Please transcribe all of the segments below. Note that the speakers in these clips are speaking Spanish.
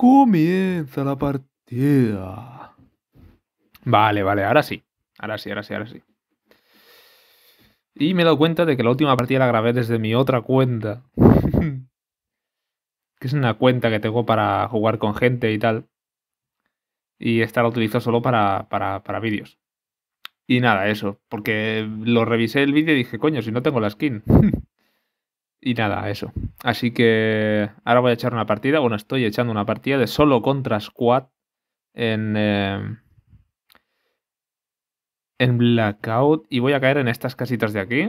Comienza la partida. Vale, vale, ahora sí. Ahora sí, ahora sí, ahora sí. Y me he dado cuenta de que la última partida la grabé desde mi otra cuenta. que es una cuenta que tengo para jugar con gente y tal. Y esta la utilizo solo para, para, para vídeos. Y nada, eso. Porque lo revisé el vídeo y dije, coño, si no tengo la skin. Y nada, eso. Así que ahora voy a echar una partida. Bueno, estoy echando una partida de solo contra Squad en, eh, en Blackout. Y voy a caer en estas casitas de aquí.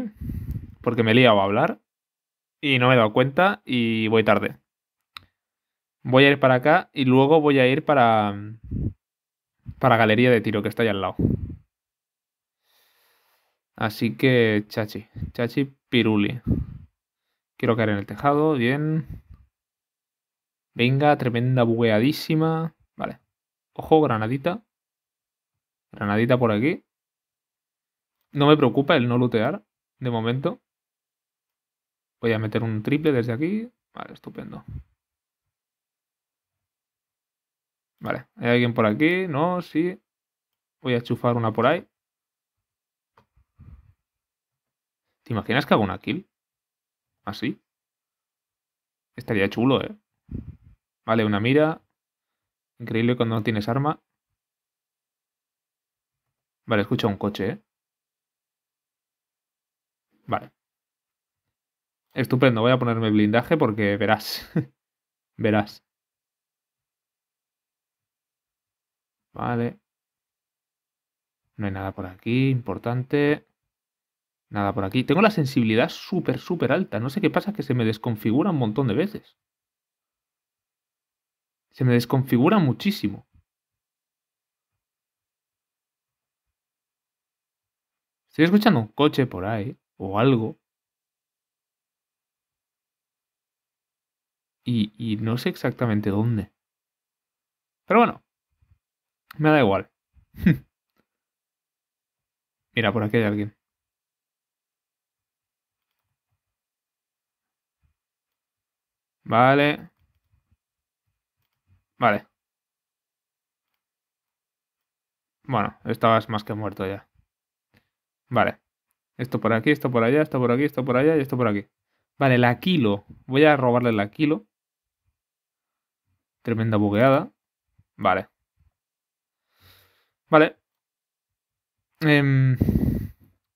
Porque me he liado a hablar. Y no me he dado cuenta y voy tarde. Voy a ir para acá y luego voy a ir para. Para galería de tiro que está ahí al lado. Así que chachi, chachi piruli. Quiero caer en el tejado, bien. Venga, tremenda bugueadísima. Vale. Ojo, granadita. Granadita por aquí. No me preocupa el no lootear, de momento. Voy a meter un triple desde aquí. Vale, estupendo. Vale, ¿hay alguien por aquí? No, sí. Voy a chufar una por ahí. ¿Te imaginas que hago una kill? Así. ¿Ah, Estaría chulo, ¿eh? Vale, una mira. Increíble cuando no tienes arma. Vale, escucha un coche, ¿eh? Vale. Estupendo, voy a ponerme blindaje porque verás. verás. Vale. No hay nada por aquí, importante. Nada por aquí. Tengo la sensibilidad súper, súper alta. No sé qué pasa, que se me desconfigura un montón de veces. Se me desconfigura muchísimo. Estoy escuchando un coche por ahí, o algo. Y, no sé exactamente dónde. Pero bueno, me da igual. Mira, por aquí hay alguien. Vale. Vale. Bueno, estabas más que muerto ya. Vale. Esto por aquí, esto por allá, esto por aquí, esto por allá y esto por aquí. Vale, la kilo. Voy a robarle la kilo. Tremenda bugueada. Vale. Vale. Em,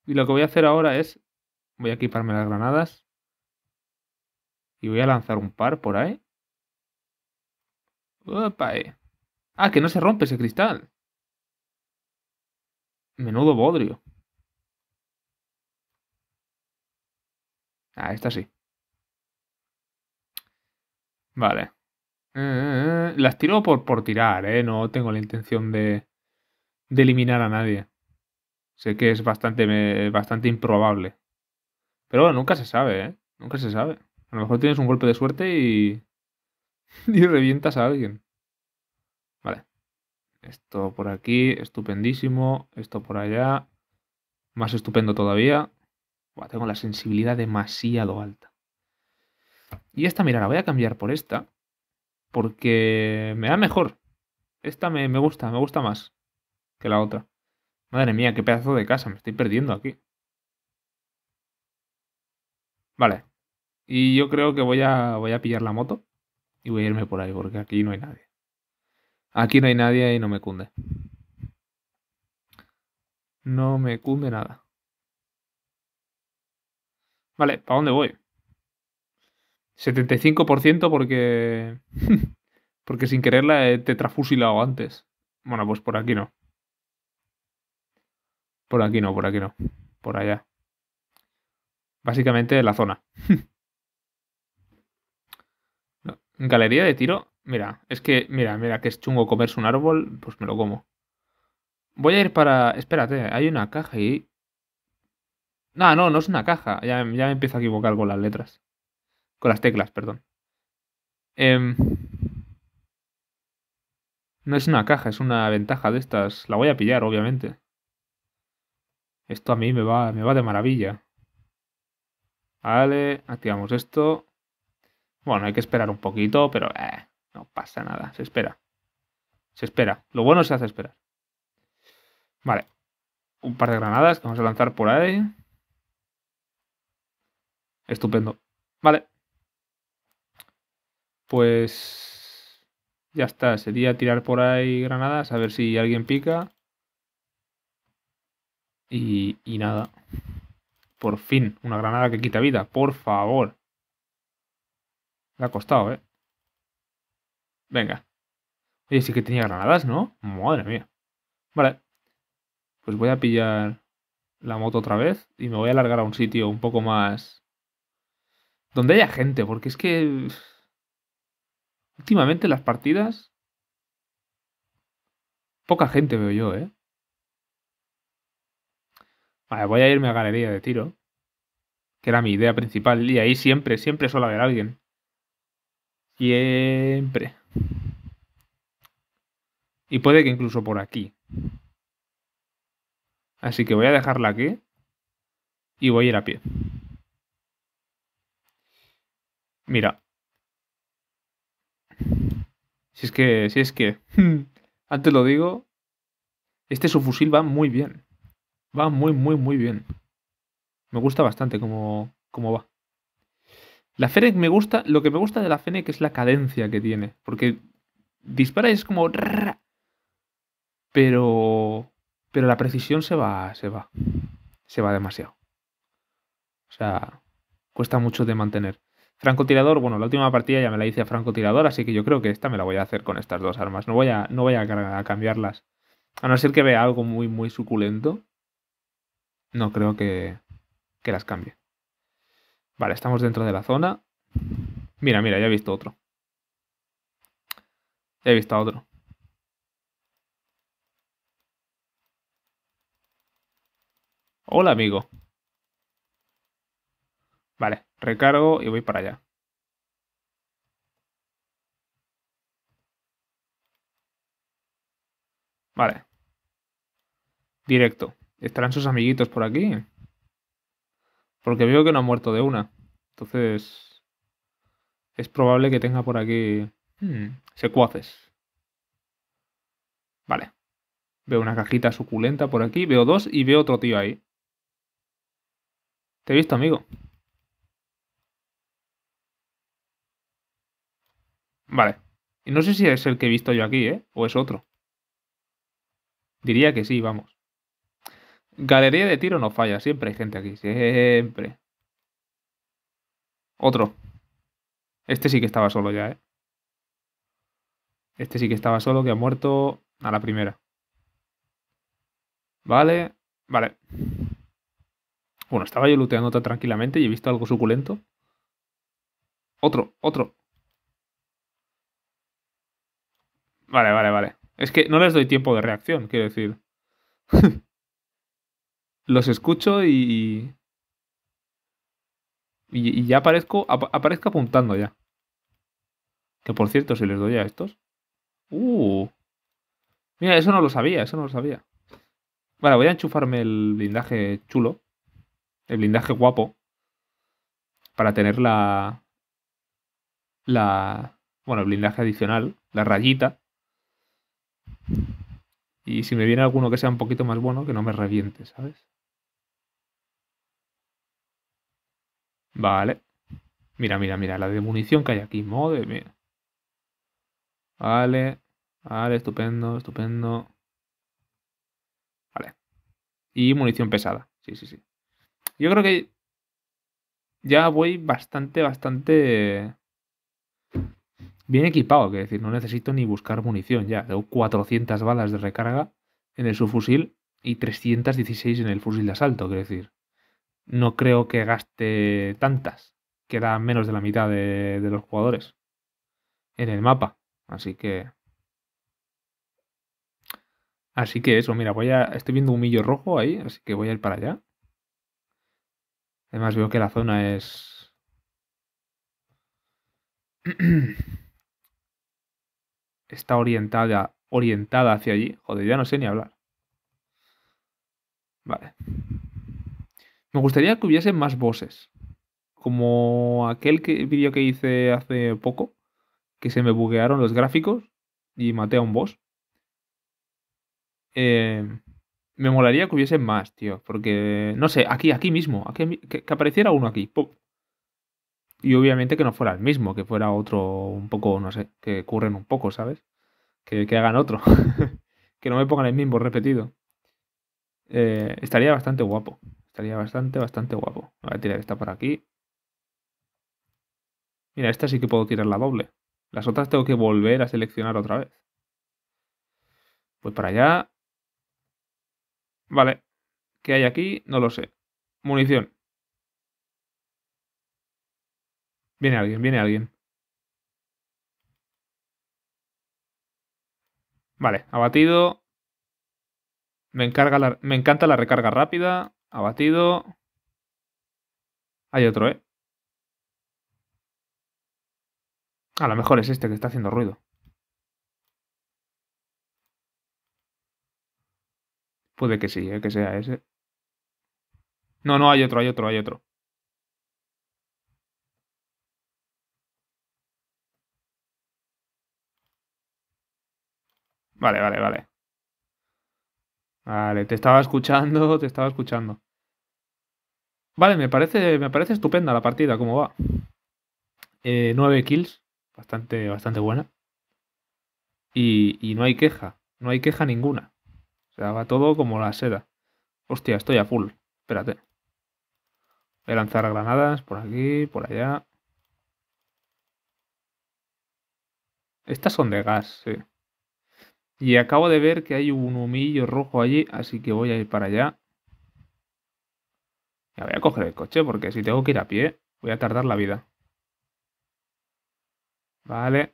y lo que voy a hacer ahora es... Voy a equiparme las granadas. Y voy a lanzar un par por ahí. Opa, eh. Ah, que no se rompe ese cristal. Menudo bodrio. Ah, esta sí. Vale. Eh, eh, las tiro por, por tirar, ¿eh? No tengo la intención de, de eliminar a nadie. Sé que es bastante, bastante improbable. Pero bueno, nunca se sabe, ¿eh? Nunca se sabe. A lo mejor tienes un golpe de suerte y. y revientas a alguien. Vale. Esto por aquí, estupendísimo. Esto por allá. Más estupendo todavía. tengo la sensibilidad demasiado alta. Y esta, mira, la voy a cambiar por esta. Porque me da mejor. Esta me, me gusta, me gusta más que la otra. Madre mía, qué pedazo de casa, me estoy perdiendo aquí. Vale, y yo creo que voy a, voy a pillar la moto y voy a irme por ahí, porque aquí no hay nadie. Aquí no hay nadie y no me cunde. No me cunde nada. Vale, ¿para dónde voy? 75% porque. porque sin quererla la he tetrafusilado antes. Bueno, pues por aquí no. Por aquí no, por aquí no. Por allá. Básicamente la zona. Galería de tiro. Mira, es que, mira, mira, que es chungo comerse un árbol, pues me lo como. Voy a ir para... Espérate, hay una caja y... No, no, no es una caja. Ya, me empiezo a equivocar con las letras. Con las teclas, perdón. Em, no es una caja, es una ventaja de estas. La voy a pillar, obviamente. Esto a mí me va, me va de maravilla. Vale, activamos esto. Bueno, hay que esperar un poquito, pero eh, no pasa nada, se espera. Se espera, lo bueno se hace esperar. Vale, un par de granadas que vamos a lanzar por ahí. Estupendo. Vale. Pues ya está, sería tirar por ahí granadas, a ver si alguien pica. Y, y nada. Por fin, una granada que quita vida, por favor. Le ha costado, ¿eh? Venga. Oye, sí que tenía granadas, ¿no? Madre mía. Vale. Pues voy a pillar la moto otra vez y me voy a alargar a un sitio un poco más... Donde haya gente, porque es que... Últimamente las partidas... Poca gente veo yo, ¿eh? Vale, voy a irme a galería de tiro. Que era mi idea principal. Y ahí siempre, siempre suele haber alguien. Siempre. Y puede que incluso por aquí. Así que voy a dejarla aquí. Y voy a ir a pie. Mira. Si es que, si es que, antes lo digo, este subfusil va muy bien. Va muy, muy, muy bien. Me gusta bastante como cómo va. La Fennec me gusta, lo que me gusta de la Fennec es la cadencia que tiene, porque dispara y es como... Pero... Pero la precisión se va, se va. Se va demasiado. O sea, cuesta mucho de mantener. Francotirador, bueno, la última partida ya me la hice a francotirador, así que yo creo que esta me la voy a hacer con estas dos armas. No voy a, no voy a cambiarlas. A no ser que vea algo muy, muy suculento. No creo que, que las cambie. Vale, estamos dentro de la zona. Mira, mira, ya he visto otro. Ya he visto otro. Hola, amigo. Vale, recargo y voy para allá. Vale. Directo. ¿Estarán sus amiguitos por aquí? Porque veo que no ha muerto de una. Entonces, es probable que tenga por aquí hmm. secuaces. Vale. Veo una cajita suculenta por aquí, veo dos y veo otro tío ahí. Te he visto, amigo. Vale. Y no sé si es el que he visto yo aquí, ¿eh? O es otro. Diría que sí, vamos. Galería de tiro no falla, siempre hay gente aquí, siempre. Otro. Este sí que estaba solo ya, ¿eh? Este sí que estaba solo, que ha muerto a la primera. Vale, vale. Bueno, estaba yo looteando tranquilamente y he visto algo suculento. Otro, otro. Vale, vale, vale. Es que no les doy tiempo de reacción, quiero decir. los escucho y, y, ya aparezco, aparezca apuntando ya. Que por cierto, si les doy a estos. Uh. Mira, eso no lo sabía, eso no lo sabía. Vale, voy a enchufarme el blindaje chulo. El blindaje guapo. Para tener la. La. Bueno, el blindaje adicional. La rayita. Y si me viene alguno que sea un poquito más bueno, que no me reviente, ¿sabes? Vale. Mira, mira, mira, la de munición que hay aquí. Madre mía. Vale. Vale, estupendo, estupendo. Vale. Y munición pesada. Sí, sí, sí. Yo creo que ya voy bastante, bastante bien equipado, que decir, no necesito ni buscar munición ya. Tengo 400 balas de recarga en el subfusil y 316 en el fusil de asalto, es decir. No creo que gaste tantas, Queda menos de la mitad de, los jugadores en el mapa. Así que Así que eso, mira, voy a. Estoy viendo un millo rojo ahí, así que voy a ir para allá. Además veo que la zona es. está orientada, orientada hacia allí. Joder, ya no sé ni hablar. Vale. Me gustaría que hubiesen más voces. Como aquel que, vídeo que hice hace poco, que se me buguearon los gráficos y maté a un boss. Eh, me molaría que hubiesen más, tío. Porque, no sé, aquí, aquí mismo. que, apareciera uno aquí. Pum. Y obviamente que no fuera el mismo, que fuera otro un poco, no sé, que curren un poco, ¿sabes? Que, hagan otro. que no me pongan el mismo repetido. Eh, estaría bastante guapo. Estaría bastante, bastante guapo. Voy a tirar esta por aquí. Mira, esta sí que puedo tirar la doble. Las otras tengo que volver a seleccionar otra vez. Pues para allá. Vale. ¿Qué hay aquí? No lo sé. Munición. Viene alguien, viene alguien. Vale, abatido. Me, encarga me encanta la recarga rápida. Abatido. Hay otro, ¿eh? A lo mejor es este que está haciendo ruido. Puede que sí, ¿eh? que sea ese. No, no, hay otro, hay otro, hay otro. Vale, vale, vale. Vale, te estaba escuchando, te estaba escuchando. Vale, me parece, me parece estupenda la partida, cómo va. Eh, nueve 9 kills, bastante, bastante buena. Y, y no hay queja, no hay queja ninguna. O sea, va todo como la seda. Hostia, estoy a full. Espérate. Voy a lanzar granadas por aquí, por allá. Estas son de gas, sí. Y acabo de ver que hay un humillo rojo allí, así que voy a ir para allá. Ya voy a coger el coche, porque si tengo que ir a pie, voy a tardar la vida. Vale.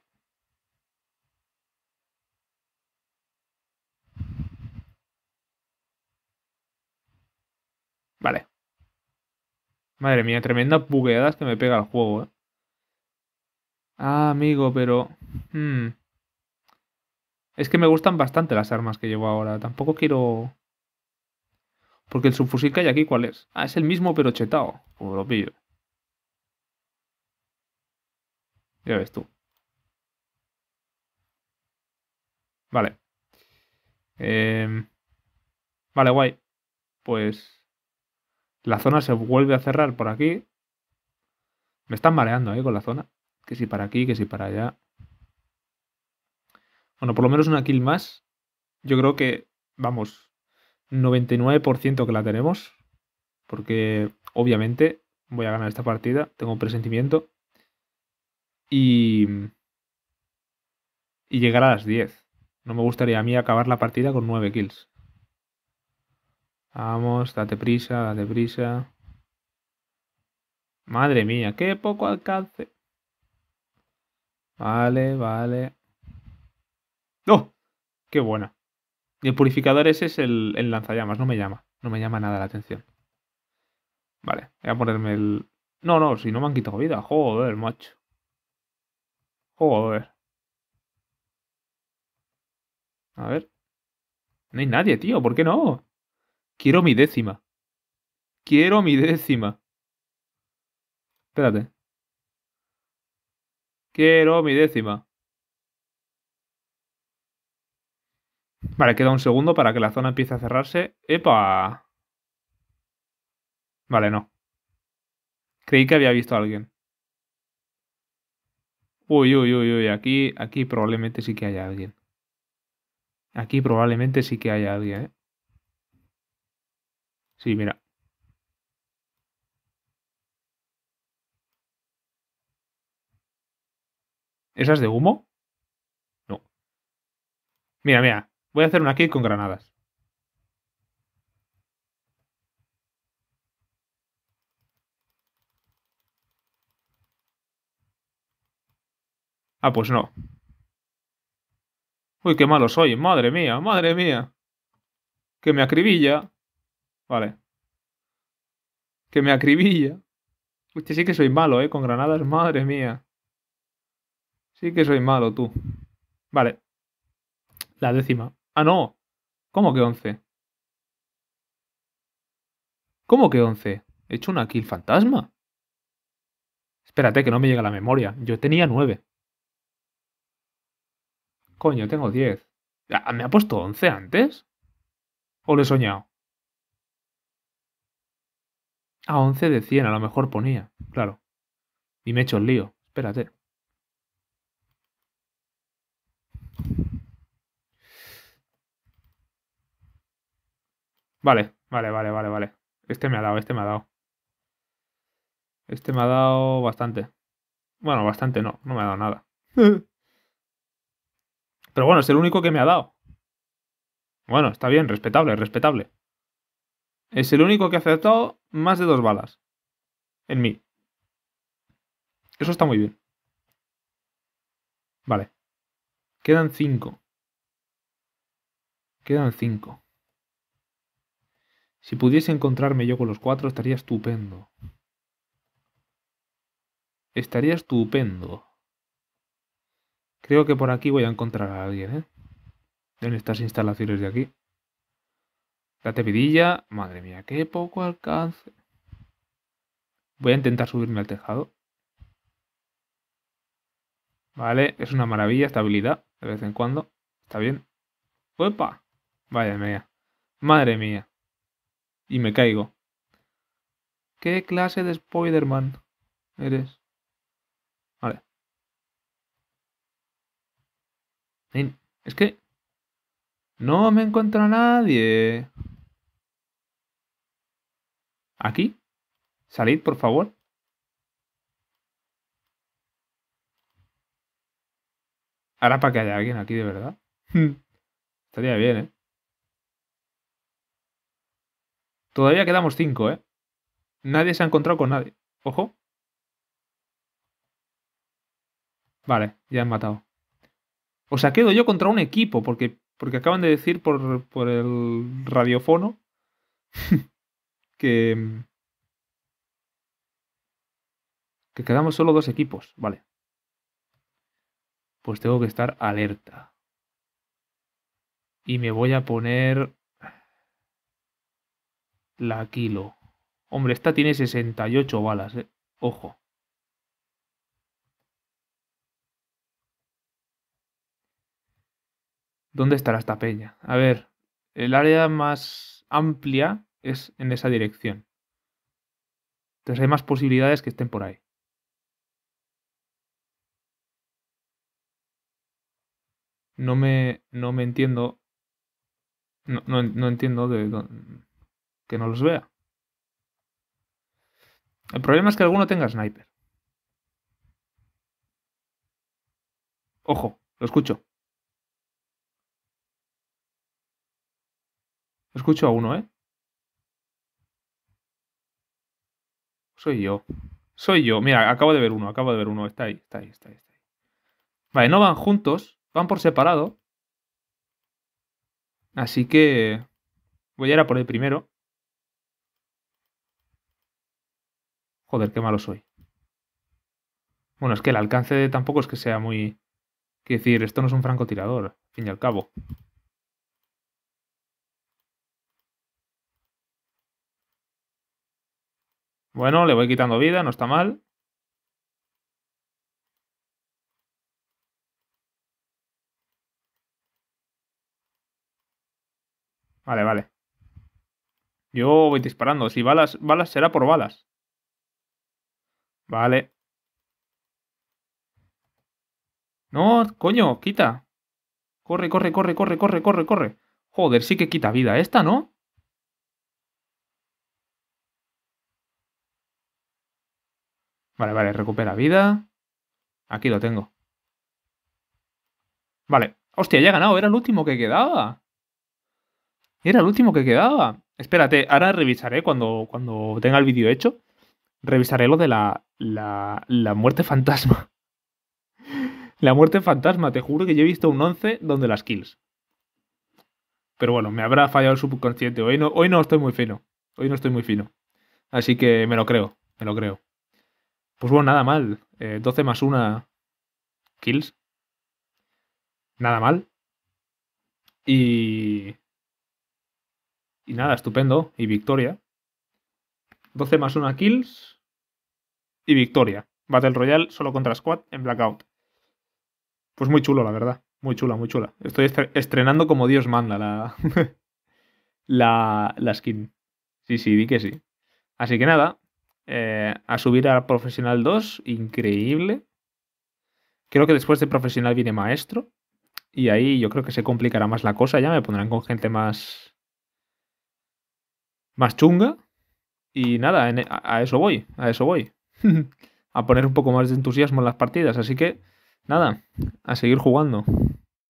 Vale. Madre mía, tremendas bugueadas que me pega el juego, ¿eh? Ah, amigo, pero... Hmm. Es que me gustan bastante las armas que llevo ahora. Tampoco quiero... Porque el subfusil que hay aquí, ¿cuál es? Ah, es el mismo pero chetado. Como lo pillo. Ya ves tú. Vale. Em, vale, guay. Pues... La zona se vuelve a cerrar por aquí. Me están mareando, ahí eh, Con la zona. Que si para aquí, que si para allá bueno, por lo menos una kill más. Yo creo que, vamos, 99% que la tenemos. Porque obviamente voy a ganar esta partida, tengo un presentimiento. Y, y llegar a las 10. No me gustaría a mí acabar la partida con 9 kills. Vamos, date prisa, date prisa. Madre mía, qué poco alcance. Vale, vale. ¡Oh! ¡Qué buena! Y el purificador ese es el, el lanzallamas, no me llama. No me llama nada la atención. Vale, voy a ponerme el... No, no, si no me han quitado vida. Joder, macho. Joder. A ver. No hay nadie, tío. ¿Por qué no? Quiero mi décima. Quiero mi décima. Espérate. Quiero mi décima. Vale, queda un segundo para que la zona empiece a cerrarse. ¡Epa! Vale, no. Creí que había visto a alguien. Uy, uy, uy, uy. Aquí, aquí probablemente sí que haya alguien. Aquí probablemente sí que haya alguien, ¿eh? Sí, mira. ¿Esas de humo? No. Mira, mira. Voy a hacer una kill con granadas. Ah, pues no. Uy, qué malo soy. Madre mía, madre mía. Que me acribilla. Vale. Que me acribilla. Uy, sí que soy malo, ¿eh? Con granadas, madre mía. Sí que soy malo, tú. Vale. La décima. Ah, no. ¿Cómo que 11? ¿Cómo que 11? He hecho una kill fantasma. Espérate, que no me llega la memoria. Yo tenía 9. Coño, tengo 10. Ah, ¿Me ha puesto 11 antes? ¿O le he soñado? A 11 de 100 a lo mejor ponía, claro. Y me he hecho el lío. Espérate. Vale, vale, vale, vale, vale. Este me ha dado, este me ha dado. Este me ha dado bastante. Bueno, bastante no, no me ha dado nada. Pero bueno, es el único que me ha dado. Bueno, está bien, respetable, respetable. Es el único que ha aceptado más de dos balas. En mí. Eso está muy bien. Vale. Quedan cinco. Quedan cinco. Si pudiese encontrarme yo con los cuatro estaría estupendo. Estaría estupendo. Creo que por aquí voy a encontrar a alguien, ¿eh? En estas instalaciones de aquí. La tepidilla. Madre mía, qué poco alcance. Voy a intentar subirme al tejado. Vale, es una maravilla esta habilidad. De vez en cuando. Está bien. ¡Opa! Vaya mía. Madre mía y me caigo. ¿Qué clase de Spider-Man eres? Vale. Es que... No me encuentro a nadie. ¿Aquí? Salid, por favor. Ahora para que haya alguien aquí de verdad. Estaría bien, ¿eh? Todavía quedamos cinco, ¿eh? Nadie se ha encontrado con nadie. Ojo. Vale, ya han matado. O sea, quedo yo contra un equipo, porque, porque acaban de decir por, por el radiofono que, que quedamos solo dos equipos. Vale. Pues tengo que estar alerta. Y me voy a poner la kilo. Hombre, esta tiene 68 balas, eh. ojo. ¿Dónde estará esta peña? A ver, el área más amplia es en esa dirección. Entonces hay más posibilidades que estén por ahí. No me, no me entiendo. No, entiendo de dónde que no los vea. El problema es que alguno tenga sniper. Ojo, lo escucho. escucho a uno, ¿eh? Soy yo. Soy yo. Mira, acabo de ver uno, acabo de ver uno. Está ahí, está ahí, está ahí. Vale, no van juntos, van por separado. Así que voy a ir a por el primero. Joder, qué malo soy. Bueno, es que el alcance tampoco es que sea muy... Quiero decir, esto no es un francotirador, al fin y al cabo. Bueno, le voy quitando vida, no está mal. Vale, vale. Yo voy disparando. Si balas, balas será por balas. Vale. No, coño, quita. Corre, corre, corre, corre, corre, corre, corre. Joder, sí que quita vida esta, ¿no? Vale, vale, recupera vida. Aquí lo tengo. Vale. Hostia, ya he ganado. Era el último que quedaba. Era el último que quedaba. Espérate, ahora revisaré cuando, cuando tenga el vídeo hecho revisaré lo de la, la, la muerte fantasma. la muerte fantasma, te juro que yo he visto un 11 donde las kills. Pero bueno, me habrá fallado el subconsciente. Hoy no, hoy no estoy muy fino. Hoy no estoy muy fino. Así que me lo creo, me lo creo. Pues bueno, nada mal. 12 eh, más 1 kills. Nada mal. Y... Y nada, estupendo. Y victoria. 12 más 1 kills y victoria. Battle Royale solo contra Squad en Blackout. Pues muy chulo, la verdad. Muy chula, muy chula. Estoy estrenando como Dios manda la, la, skin. Sí, sí, di que sí. Así que nada, eh, a subir a Profesional 2, increíble. Creo que después de Profesional viene Maestro. Y ahí yo creo que se complicará más la cosa. Ya me pondrán con gente más. más chunga. Y nada, e, a, eso voy, a eso voy. a poner un poco más de entusiasmo en las partidas. Así que, nada, a seguir jugando.